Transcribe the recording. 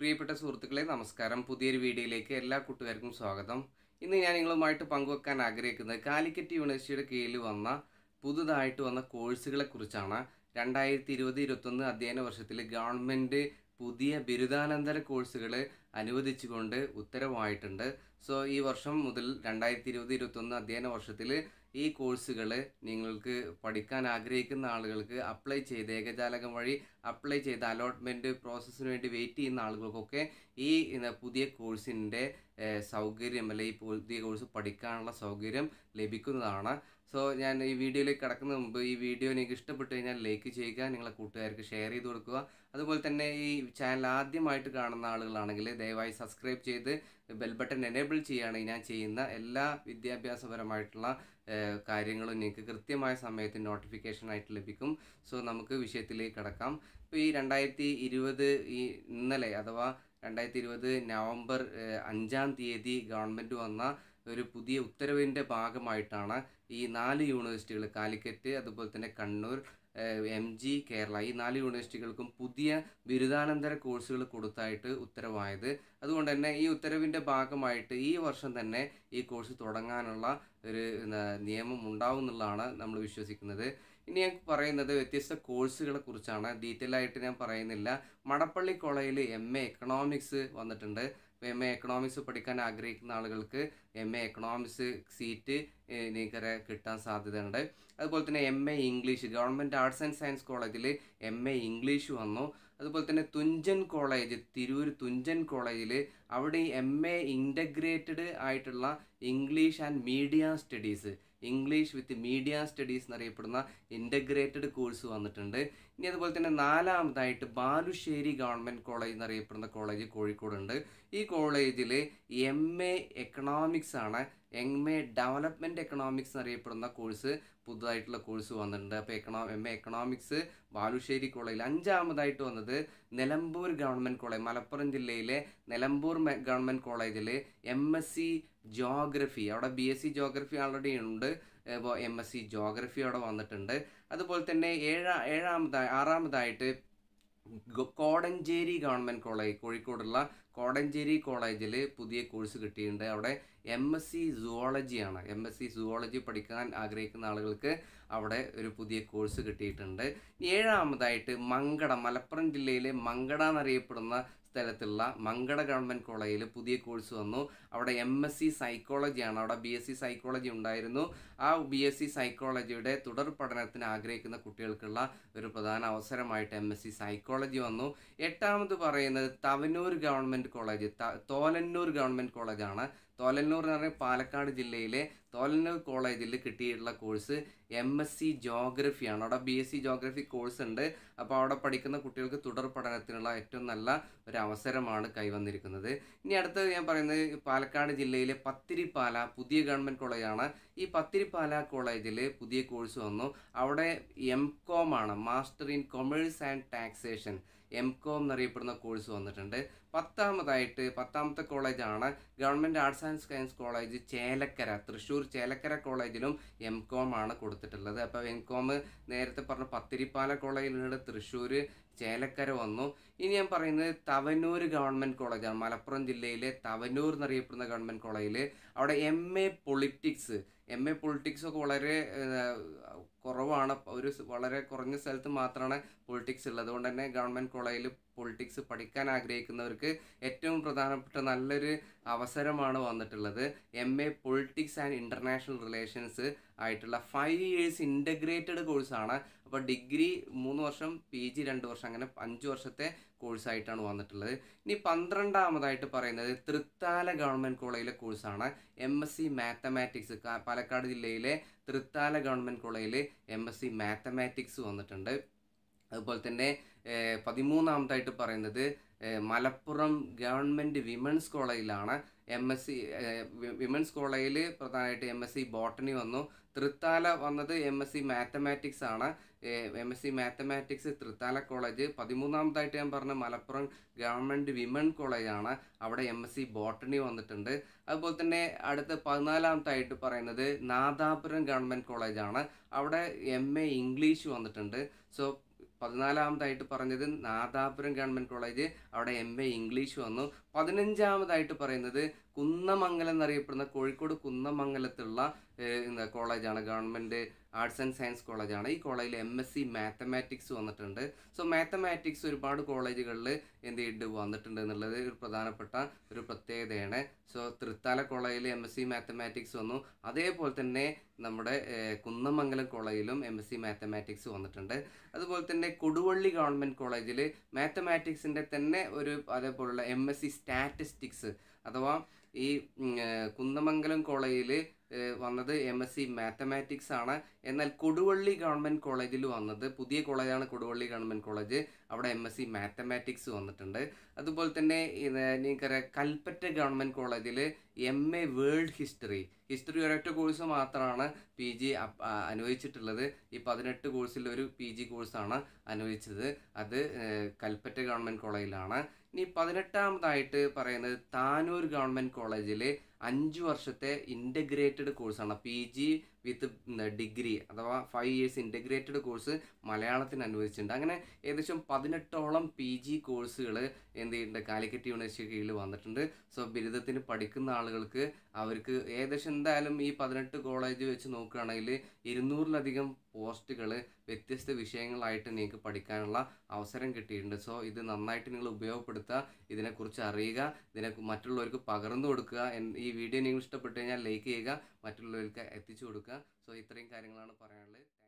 പ്രിയപ്പെട്ട സുഹൃത്തുക്കളെ നമസ്കാരം പുതിയൊരു വീഡിയോയിലേക്ക് എല്ലാ കൂട്ടുകാർക്കും സ്വാഗതം ഇന്ന് ഞാൻ നിങ്ങളുമായിട്ട് പങ്കുവെക്കാൻ ആഗ്രഹിക്കുന്നത് കാലിക്കറ്റ് യൂണിവേഴ്സിറ്റിയുടെ കീഴിൽ വന്ന പുതുതായിട്ട് വന്ന കോഴ്സുകളെ കുറിച്ചാണ് രണ്ടായിരത്തി ഇരുപത് ഇരുപത്തൊന്ന് അധ്യയന വർഷത്തിൽ ഗവൺമെൻറ് പുതിയ ബിരുദാനന്തര കോഴ്സുകൾ അനുവദിച്ചുകൊണ്ട് ഉത്തരവായിട്ടുണ്ട് സോ ഈ വർഷം മുതൽ രണ്ടായിരത്തി ഇരുപത് ഇരുപത്തൊന്ന് അധ്യയന വർഷത്തിൽ ഈ കോഴ്സുകൾ നിങ്ങൾക്ക് പഠിക്കാൻ ആഗ്രഹിക്കുന്ന ആളുകൾക്ക് അപ്ലൈ ചെയ്ത് ഏകജാലകം വഴി അപ്ലൈ ചെയ്ത് അലോട്ട്മെൻറ്റ് പ്രോസസ്സിന് വേണ്ടി വെയിറ്റ് ചെയ്യുന്ന ആളുകൾക്കൊക്കെ ഈ പുതിയ കോഴ്സിൻ്റെ സൗകര്യം ഈ പുതിയ കോഴ്സ് പഠിക്കാനുള്ള സൗകര്യം ലഭിക്കുന്നതാണ് സോ ഞാൻ ഈ വീഡിയോയിലേക്ക് കടക്കുന്ന മുമ്പ് ഈ വീഡിയോ നിങ്ങൾക്ക് ഇഷ്ടപ്പെട്ടു കഴിഞ്ഞാൽ ലൈക്ക് ചെയ്യുക നിങ്ങളെ കൂട്ടുകാർക്ക് ഷെയർ ചെയ്ത് കൊടുക്കുക അതുപോലെ തന്നെ ഈ ചാനൽ ആദ്യമായിട്ട് കാണുന്ന ആളുകളാണെങ്കിൽ ദയവായി സബ്സ്ക്രൈബ് ചെയ്ത് ബെൽ ബട്ടൺ എനേബിൾ ചെയ്യുകയാണെങ്കിൽ ഞാൻ ചെയ്യുന്ന എല്ലാ വിദ്യാഭ്യാസപരമായിട്ടുള്ള കാര്യങ്ങളും നിങ്ങൾക്ക് കൃത്യമായ സമയത്ത് നോട്ടിഫിക്കേഷനായിട്ട് ലഭിക്കും സോ നമുക്ക് വിഷയത്തിലേക്ക് കടക്കാം ഇപ്പോൾ ഈ രണ്ടായിരത്തി ഇരുപത് ഈ ഇന്നലെ അഥവാ രണ്ടായിരത്തി ഇരുപത് നവംബർ അഞ്ചാം തീയതി ഗവൺമെൻറ് വന്ന ഒരു പുതിയ ഉത്തരവിൻ്റെ ഭാഗമായിട്ടാണ് ഈ നാല് യൂണിവേഴ്സിറ്റികൾ കാലിക്കറ്റ് അതുപോലെ തന്നെ കണ്ണൂർ എം ജി കേരള ഈ നാല് യൂണിവേഴ്സിറ്റികൾക്കും പുതിയ ബിരുദാനന്തര കോഴ്സുകൾ കൊടുത്തായിട്ട് ഉത്തരവായത് അതുകൊണ്ട് തന്നെ ഈ ഉത്തരവിൻ്റെ ഭാഗമായിട്ട് ഈ വർഷം തന്നെ ഈ കോഴ്സ് തുടങ്ങാനുള്ള ഒരു നിയമം ഉണ്ടാവും എന്നുള്ളതാണ് നമ്മൾ വിശ്വസിക്കുന്നത് ഇനി ഞാൻ പറയുന്നത് വ്യത്യസ്ത കോഴ്സുകളെ കുറിച്ചാണ് ഡീറ്റെയിൽ ആയിട്ട് ഞാൻ പറയുന്നില്ല മടപ്പള്ളി കോളേജിൽ എം എ എക്കണോമിക്സ് വന്നിട്ടുണ്ട് എം എ എക്കണോമിക്സ് പഠിക്കാൻ ആഗ്രഹിക്കുന്ന ആളുകൾക്ക് എം എ എക്കണോമിക്സ് സീറ്റ് എനിക്കറിയാം കിട്ടാൻ സാധ്യതയുണ്ട് അതുപോലെ തന്നെ M A English government arts and science കോളേജിൽ എം എ ഇംഗ്ലീഷ് വന്നു അതുപോലെ തന്നെ തുഞ്ചൻ കോളേജ് തിരൂർ തുഞ്ചൻ കോളേജിൽ അവിടെ എം എ ഇൻ്റഗ്രേറ്റഡ് ആയിട്ടുള്ള English and media studies English with media studies എന്നറിയപ്പെടുന്ന ഇൻ്റഗ്രേറ്റഡ് കോഴ്സ് വന്നിട്ടുണ്ട് ഇനി അതുപോലെ തന്നെ നാലാമതായിട്ട് ബാലുശ്ശേരി ഗവൺമെൻറ് കോളേജ് എന്നറിയപ്പെടുന്ന കോളേജ് കോഴിക്കോടുണ്ട് ഈ കോളേജിൽ എം എ എക്കണോമിക്സ് ആണ് എം എ ഡെവലപ്മെൻറ്റ് എക്കണോമിക്സ് എന്നറിയപ്പെടുന്ന കോഴ്സ് പുതുതായിട്ടുള്ള കോഴ്സ് വന്നിട്ടുണ്ട് അപ്പോൾ econo M A economics Balussery കോളേജിൽ അഞ്ചാമതായിട്ട് വന്നത് നിലമ്പൂർ ഗവൺമെൻറ് കോളേജ് മലപ്പുറം ജില്ലയിലെ നിലമ്പൂർ ഗവൺമെൻറ് കോളേജിൽ എം എസ് സി ജോഗ്രഫി അവിടെ B S C geography already ഉണ്ട് ഇപ്പോൾ എം എസ് സി ജോഗ്രഫി അവിടെ വന്നിട്ടുണ്ട് അതുപോലെ തന്നെ ഏഴാ ഏഴാമതായി ആറാമതായിട്ട് കോടഞ്ചേരി ഗവൺമെൻറ് കോളേജ് കോഴിക്കോടുള്ള കോടഞ്ചേരി കോളേജിൽ പുതിയ കോഴ്സ് കിട്ടിയിട്ടുണ്ട് അവിടെ എം എസ് സി സുവോളജിയാണ് എം എസ് സി സുവോളജി പഠിക്കാൻ ആഗ്രഹിക്കുന്ന ആളുകൾക്ക് അവിടെ ഒരു പുതിയ കോഴ്സ് കിട്ടിയിട്ടുണ്ട് ഏഴാമതായിട്ട് മങ്കട മലപ്പുറം ജില്ലയിലെ മങ്കട എന്നറിയപ്പെടുന്ന തലത്തിലുള്ള മങ്കട ഗവൺമെൻറ് കോളേജിൽ പുതിയ കോഴ്സ് വന്നു അവിടെ എം എസ് സി സൈക്കോളജിയാണ് അവിടെ ബി എസ് സി സൈക്കോളജി ഉണ്ടായിരുന്നു ആ ബി എസ് സി സൈക്കോളജിയുടെ തുടർ പഠനത്തിന് ആഗ്രഹിക്കുന്ന കുട്ടികൾക്കുള്ള ഒരു പ്രധാന അവസരമായിട്ട് എം എസ് സി സൈക്കോളജി വന്നു എട്ടാമത് പറയുന്നത് Thavanur government college Tholannur government കോളേജാണ് തോലന്നൂർ എന്ന് പറഞ്ഞാൽ പാലക്കാട് ജില്ലയിലെ തോലന്നൂർ കോളേജിൽ കിട്ടിയിട്ടുള്ള കോഴ്സ് എം എസ് സി ജോഗ്രഫിയാണ് അവിടെ B S C geography course ഉണ്ട് അപ്പോൾ അവിടെ പഠിക്കുന്ന കുട്ടികൾക്ക് തുടർ പഠനത്തിനുള്ള ഏറ്റവും നല്ല ഒരു അവസരമാണ് കൈവന്നിരിക്കുന്നത് ഇനി അടുത്ത് ഞാൻ പറയുന്നത് പാലക്കാട് ജില്ലയിലെ പത്തിരിപ്പാല പുതിയ ഗവൺമെൻറ് കോളേജാണ് ഈ പത്തിരിപ്പാല കോളേജിൽ പുതിയ കോഴ്സ് വന്നു അവിടെ എം കോമാണ് ആണ് master in commerce and taxation M com എന്നറിയപ്പെടുന്ന കോഴ്സ് വന്നിട്ടുണ്ട് പത്താമതായിട്ട് പത്താമത്തെ കോളേജാണ് government arts and science college Chelakkara Thrissur Chelakkara കോളേജിലും എം കോം ആണ് കൊടുത്തിട്ടുള്ളത് അപ്പോൾ എം കോം നേരത്തെ പറഞ്ഞ പത്തിരിപ്പാല കോളേജിലുള്ള തൃശ്ശൂർ ചേലക്കര വന്നു ഇനി ഞാൻ പറയുന്നത് തവനൂർ ഗവൺമെൻറ് കോളേജാണ് മലപ്പുറം ജില്ലയിലെ തവനൂർ എന്നറിയപ്പെടുന്ന ഗവൺമെൻറ് കോളേജിൽ അവിടെ M A politics M A politics ഒക്കെ വളരെ കുറവാണ് ഒരു വളരെ കുറഞ്ഞ സ്ഥലത്ത് മാത്രമാണ് പൊളിറ്റിക്സ് ഉള്ളത് അതുകൊണ്ട് തന്നെ ഗവൺമെൻറ് കോളേജിൽ പൊളിറ്റിക്സ് പഠിക്കാൻ ആഗ്രഹിക്കുന്നവർക്ക് ഏറ്റവും പ്രധാനപ്പെട്ട നല്ലൊരു അവസരമാണ് വന്നിട്ടുള്ളത് M A politics and international relations ആയിട്ടുള്ള ഫൈവ് ഇയേഴ്സ് ഇൻ്റഗ്രേറ്റഡ് കോഴ്സാണ് അപ്പോൾ ഡിഗ്രി മൂന്ന് വർഷം പി ജി രണ്ട് വർഷം അങ്ങനെ അഞ്ച് വർഷത്തെ കോഴ്സായിട്ടാണ് വന്നിട്ടുള്ളത് ഇനി പന്ത്രണ്ടാമതായിട്ട് പറയുന്നത് തൃത്താല ഗവൺമെൻറ് കോളേജിലെ കോഴ്സാണ് M S C mathematics Palakkad ജില്ലയിലെ തൃത്താല ഗവൺമെൻറ് കോളേജിൽ എം എസ് സി മാത്തമാറ്റിക്സ് വന്നിട്ടുണ്ട് അതുപോലെ തന്നെ പതിമൂന്നാമതായിട്ട് പറയുന്നത് മലപ്പുറം ഗവൺമെൻറ് വിമൻസ് കോളേജിലാണ് എം എസ് സി വിമൻസ് കോളേജിൽ പ്രധാനമായിട്ട് എം എസ് സി ബോട്ടണി വന്നു തൃത്താല വന്നത് എം എസ് സി മാത്തമാറ്റിക്സ് ആണ് M S C mathematics Thrithala college പതിമൂന്നാമതായിട്ട് ഞാൻ പറഞ്ഞ മലപ്പുറം ഗവൺമെൻറ് വിമൻ കോളേജാണ് അവിടെ എം എസ് സി ബോട്ടണി വന്നിട്ടുണ്ട് അതുപോലെ തന്നെ അടുത്ത പതിനാലാമതായിട്ട് പറയുന്നത് നാദാപുരം ഗവൺമെൻറ് കോളേജാണ് അവിടെ എം എ ഇംഗ്ലീഷ് വന്നിട്ടുണ്ട് സോ പതിനാലാമതായിട്ട് പറഞ്ഞത് നാദാപുരം ഗവൺമെൻറ് കോളേജ് അവിടെ എം എ ഇംഗ്ലീഷ് വന്നു പതിനഞ്ചാമതായിട്ട് പറയുന്നത് കുന്നമംഗലം എന്നറിയപ്പെടുന്ന കോഴിക്കോട് കുന്നമംഗലത്തുള്ള എന്താ കോളേജാണ് ഗവൺമെൻറ് ആർട്സ് ആൻഡ് സയൻസ് കോളേജാണ് ഈ കോളേജിൽ എം എസ് സി മാത്തമാറ്റിക്സ് വന്നിട്ടുണ്ട് സോ മാത്തമാറ്റിക്സ് ഒരുപാട് കോളേജുകളിൽ എന്ത് ചെയ്തിട്ട് വന്നിട്ടുണ്ട് എന്നുള്ളത് ഒരു പ്രധാനപ്പെട്ട ഒരു പ്രത്യേകതയാണ് സോ തൃത്താല കോളേജിൽ എം എസ് സി മാത്തമാറ്റിക്സ് വന്നു അതേപോലെ തന്നെ നമ്മുടെ കുന്നമംഗലം കോളേജിലും എം എസ് സി മാത്തമാറ്റിക്സ് വന്നിട്ടുണ്ട് അതുപോലെ തന്നെ കൊടുവള്ളി ഗവൺമെൻറ് കോളേജിൽ മാത്തമാറ്റിക്സിൻ്റെ തന്നെ ഒരു അതേപോലുള്ള എം എസ് സി സ്റ്റാറ്റിസ്റ്റിക്സ് അഥവാ ഈ കുന്നമംഗലം കോളേജിൽ വന്നത് എം എസ് സി മാത്തമാറ്റിക്സ് ആണ് എന്നാൽ കൊടുവള്ളി ഗവൺമെൻറ് കോളേജിൽ വന്നത് പുതിയ കോളേജാണ് കൊടുവള്ളി ഗവൺമെൻറ് കോളേജ് അവിടെ എം എസ് സി മാത്തമാറ്റിക്സ് വന്നിട്ടുണ്ട് അതുപോലെ തന്നെ നിങ്ങൾക്കറിയാം കൽപ്പറ്റ ഗവൺമെൻറ് കോളേജിൽ M A world history history ഒരൊറ്റ കോഴ്സ് മാത്രമാണ് പി ജി അനുവദിച്ചിട്ടുള്ളത് ഈ പതിനെട്ട് കോഴ്സിൽ ഒരു പി ജി കോഴ്സാണ് അനുവദിച്ചത് അത് കൽപ്പറ്റ ഗവൺമെൻറ് കോളേജിലാണ് ഇനി പതിനെട്ടാമതായിട്ട് പറയുന്നത് താനൂർ ഗവൺമെൻറ് കോളേജിൽ അഞ്ച് വർഷത്തെ ഇൻ്റഗ്രേറ്റഡ് കോഴ്സാണ് പി ജി വിത്ത് ഡിഗ്രി അഥവാ ഫൈവ് ഇയേഴ്സ് ഇൻ്റഗ്രേറ്റഡ് കോഴ്സ് മലയാളത്തിന് അനുവദിച്ചിട്ടുണ്ട് അങ്ങനെ ഏകദേശം പതിനെട്ടോളം പി ജി കോഴ്സുകൾ എന്ത് ചെയ്യുന്നുണ്ട് കാലിക്കറ്റ് യൂണിവേഴ്സിറ്റി കീഴിൽ വന്നിട്ടുണ്ട് സോ ബിരുദത്തിന് പഠിക്കുന്ന ആളുകൾക്ക് അവർക്ക് ഏകദേശം എന്തായാലും ഈ പതിനെട്ട് കോളേജ് വെച്ച് നോക്കുകയാണെങ്കിൽ ഇരുന്നൂറിലധികം പോസ്റ്റുകൾ വ്യത്യസ്ത വിഷയങ്ങളായിട്ട് നിങ്ങൾക്ക് പഠിക്കാനുള്ള അവസരം കിട്ടിയിട്ടുണ്ട് സോ ഇത് നന്നായിട്ട് നിങ്ങൾ ഉപയോഗപ്പെടുത്തുക ഇതിനെക്കുറിച്ച് അറിയുക ഇതിനെ മറ്റുള്ളവർക്ക് പകർന്നു കൊടുക്കുക ഈ വീഡിയോ നിങ്ങൾ ഇഷ്ടപ്പെട്ടു കഴിഞ്ഞാൽ ലൈക്ക് ചെയ്യുക മറ്റുള്ളവർക്ക് എത്തിച്ചു കൊടുക്കുക സോ ഇത്രയും കാര്യങ്ങളാണ് പറയാനുള്ളത്